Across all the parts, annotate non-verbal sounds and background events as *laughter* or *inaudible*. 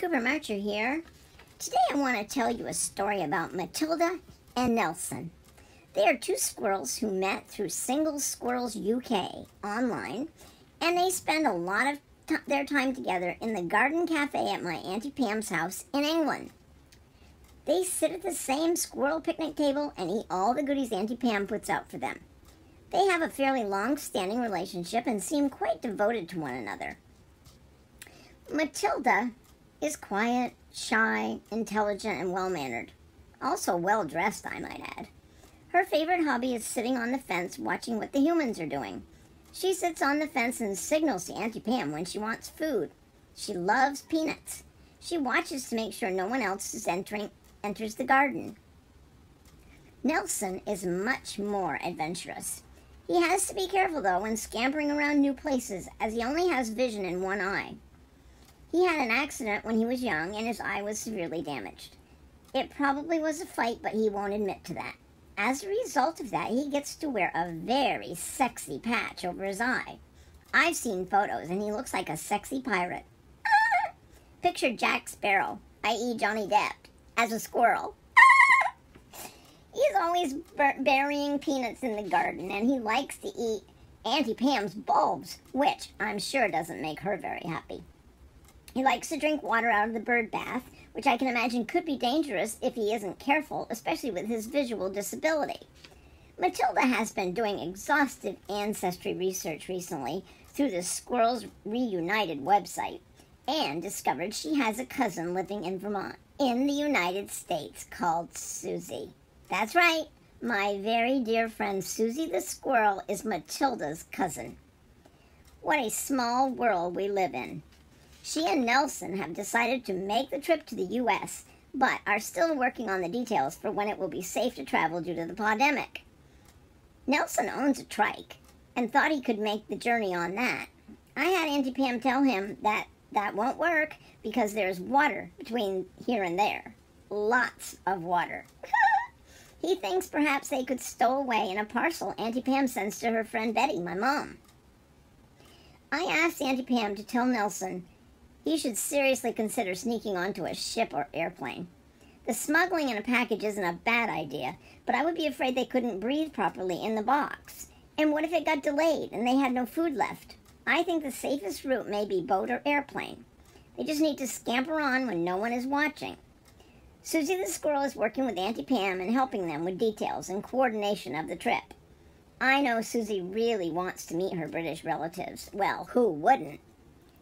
Cooper Marcher here. Today I want to tell you a story about Matilda and Nelson. They are two squirrels who met through Single Squirrels UK online, and they spend a lot of their time together in the garden cafe at my Auntie Pam's house in England. They sit at the same squirrel picnic table and eat all the goodies Auntie Pam puts out for them. They have a fairly long standing relationship and seem quite devoted to one another. Matilda is quiet, shy, intelligent, and well mannered. Also, well dressed, I might add. Her favorite hobby is sitting on the fence watching what the humans are doing. She sits on the fence and signals to Auntie Pam when she wants food. She loves peanuts. She watches to make sure no one else is entering enters the garden. Nelson is much more adventurous. He has to be careful though when scampering around new places as he only has vision in one eye. He had an accident when he was young and his eye was severely damaged. It probably was a fight, but he won't admit to that. As a result of that, he gets to wear a very sexy patch over his eye. I've seen photos, and he looks like a sexy pirate. *laughs* Picture Jack Sparrow, i.e., Johnny Depp, as a squirrel. *laughs* He's always bur- burying peanuts in the garden, and he likes to eat Auntie Pam's bulbs, which I'm sure doesn't make her very happy. He likes to drink water out of the bird bath, which I can imagine could be dangerous if he isn't careful, especially with his visual disability. Matilda has been doing exhaustive ancestry research recently through the Squirrels Reunited website and discovered she has a cousin living in Vermont, in the United States, called Susie. That's right, my very dear friend Susie the Squirrel is Matilda's cousin. What a small world we live in. She and Nelson have decided to make the trip to the US, but are still working on the details for when it will be safe to travel due to the pandemic. Nelson owns a trike and thought he could make the journey on that. I had Auntie Pam tell him that that won't work because there's water between here and there. Lots of water. *laughs* he thinks perhaps they could stow away in a parcel Auntie Pam sends to her friend Betty, my mom. I asked Auntie Pam to tell Nelson he should seriously consider sneaking onto a ship or airplane. The smuggling in a package isn't a bad idea, but I would be afraid they couldn't breathe properly in the box. And what if it got delayed and they had no food left? I think the safest route may be boat or airplane. They just need to scamper on when no one is watching. Susie the squirrel is working with Auntie Pam and helping them with details and coordination of the trip. I know Susie really wants to meet her British relatives. Well, who wouldn't?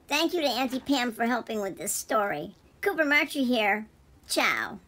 Thank you to Auntie Pam for helping with this story. Cooper Marchie here. Ciao.